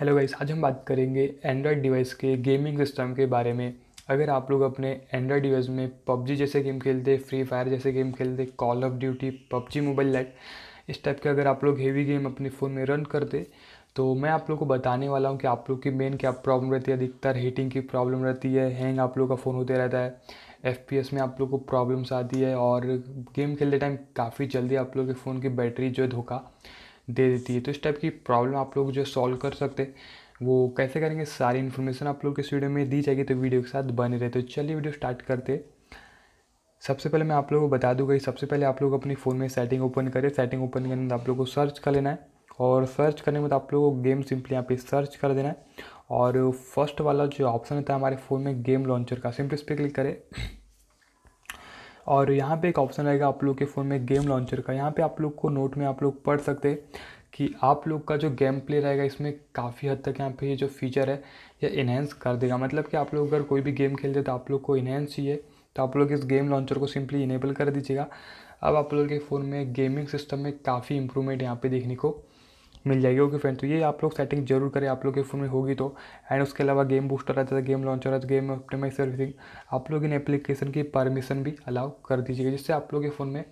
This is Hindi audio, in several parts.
हेलो गाइस आज हम बात करेंगे एंड्रॉयड डिवाइस के गेमिंग सिस्टम के बारे में अगर आप लोग अपने एंड्रॉयड डिवाइस में पबजी जैसे गेम खेलते फ्री फायर जैसे गेम खेलते call of duty PUBG mobile lite इस टाइप के अगर आप लोग हेवी गेम अपने फ़ोन में रन करते तो मैं आप लोग को बताने वाला हूँ कि आप लोग की मेन क्या प्रॉब्लम रहती है अधिकतर हीटिंग की प्रॉब्लम रहती है हैंग आप लोग का फ़ोन होते रहता है एफ में आप लोग को प्रॉब्लम्स आती है और गेम खेलते टाइम काफ़ी जल्दी आप लोग के फ़ोन की बैटरी जो है धोखा दे देती है तो इस टाइप की प्रॉब्लम आप लोग जो सॉल्व कर सकते वो कैसे करेंगे सारी इन्फॉर्मेशन आप लोग इस वीडियो में दी जाएगी तो वीडियो के साथ बने रहे तो चलिए वीडियो स्टार्ट करते सबसे पहले मैं आप लोगों को बता दूंगा सबसे पहले आप लोग अपनी फ़ोन में सेटिंग ओपन करें सेटिंग ओपन करने बाद आप लोग को सर्च कर लेना है और सर्च करने में आप लोगों को गेम सिंपली यहाँ पे सर्च कर देना है और फर्स्ट वाला जो ऑप्शन होता है हमारे फ़ोन में गेम लॉन्चर का सिंपली इस पर क्लिक करें और यहाँ पे एक ऑप्शन रहेगा आप लोग के फ़ोन में गेम लॉन्चर का यहाँ पे आप लोग को नोट में आप लोग पढ़ सकते हैं कि आप लोग का जो गेम प्ले रहेगा इसमें काफ़ी हद तक यहाँ पे ये जो फीचर है ये इन्हेंस कर देगा मतलब कि आप लोग अगर कोई भी गेम खेलते तो आप लोग को इन्हेंस चाहिए तो आप लोग इस गेम लॉन्चर को सिंपली इनेबल कर दीजिएगा अब आप लोग के फ़ोन में गेमिंग सिस्टम में काफ़ी इंप्रूवमेंट यहाँ पे देखने को मिल जाएगी ओके फ्रेंड तो ये आप लोग सेटिंग जरूर करें आप लोग के फ़ोन में होगी तो एंड उसके अलावा गेम बूस्टर रहता था गेम लॉन्चर रहता गेम ऑप्टिमाइज सर्विसिंग आप लोग इन एप्लीकेशन की परमिशन भी अलाउ कर दीजिएगा जिससे आप लोग के फ़ोन में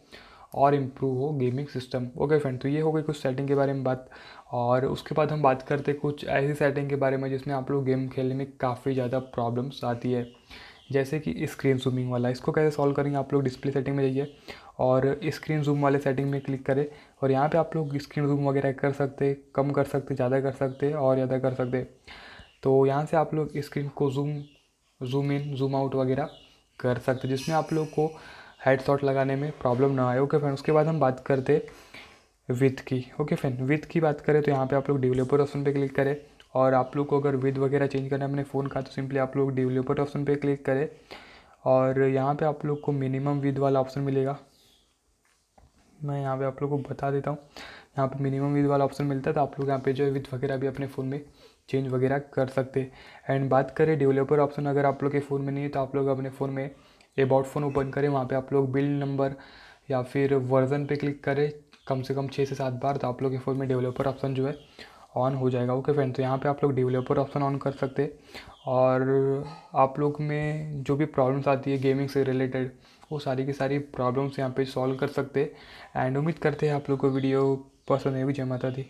और इम्प्रूव हो गेमिंग सिस्टम ओके फ्रेंड तो ये हो गई कुछ सेटिंग के बारे में बात और उसके बाद हम बात करते कुछ ऐसी सेटिंग के बारे में जिसमें आप लोग गेम खेलने में काफ़ी ज़्यादा प्रॉब्लम्स आती है जैसे कि स्क्रीन जूमिंग वाला इसको कैसे सॉल्व करेंगे आप लोग डिस्प्ले सेटिंग में जाइए और स्क्रीन जूम वाले सेटिंग में क्लिक करें और यहाँ पे आप लोग स्क्रीन जूम वगैरह कर सकते कम कर सकते ज़्यादा कर सकते और ज़्यादा कर सकते तो यहाँ से आप लोग स्क्रीन को zoom zoom in zoom out वगैरह कर सकते जिसमें आप लोग को हेड शॉट लगाने में प्रॉब्लम ना आए ओके फ्रेंड उसके बाद हम बात करते विथ की ओके फ्रेंड विथ की बात करें तो यहाँ पर आप लोग डेवलपर ऑप्शन पर क्लिक करें और आप लोग को अगर विथ वगैरह चेंज करना है अपने फ़ोन का तो सिंपली आप लोग डेवलपर ऑप्शन पर क्लिक करें और यहाँ पे आप लोग को मिनिमम विद वाला ऑप्शन मिलेगा मैं यहाँ पे आप लोगों को बता देता हूँ यहाँ पे मिनिमम विद वाला ऑप्शन मिलता है तो आप लोग यहाँ पे जो है विद वगैरह भी अपने फ़ोन में चेंज वगैरह कर सकते हैं एंड बात करें डेवलपर ऑप्शन अगर आप लोग के फ़ोन में नहीं है तो आप लोग अपने फ़ोन में अबाउट फ़ोन ओपन करें वहाँ पर आप लोग बिल्ड नंबर या फिर वर्जन पर क्लिक करें कम से कम छः से सात बार तो आप लोग के फ़ोन में डेवलपर ऑप्शन जो है ऑन हो जाएगा ओके फ्रेंड तो यहाँ पे आप लोग डेवलपर ऑप्शन ऑन कर सकते और आप लोग में जो भी प्रॉब्लम्स आती है गेमिंग से रिलेटेड वो सारी की सारी प्रॉब्लम्स यहाँ पे सॉल्व कर सकते एंड उम्मीद करते हैं आप लोग को वीडियो पसंद है भी माता दी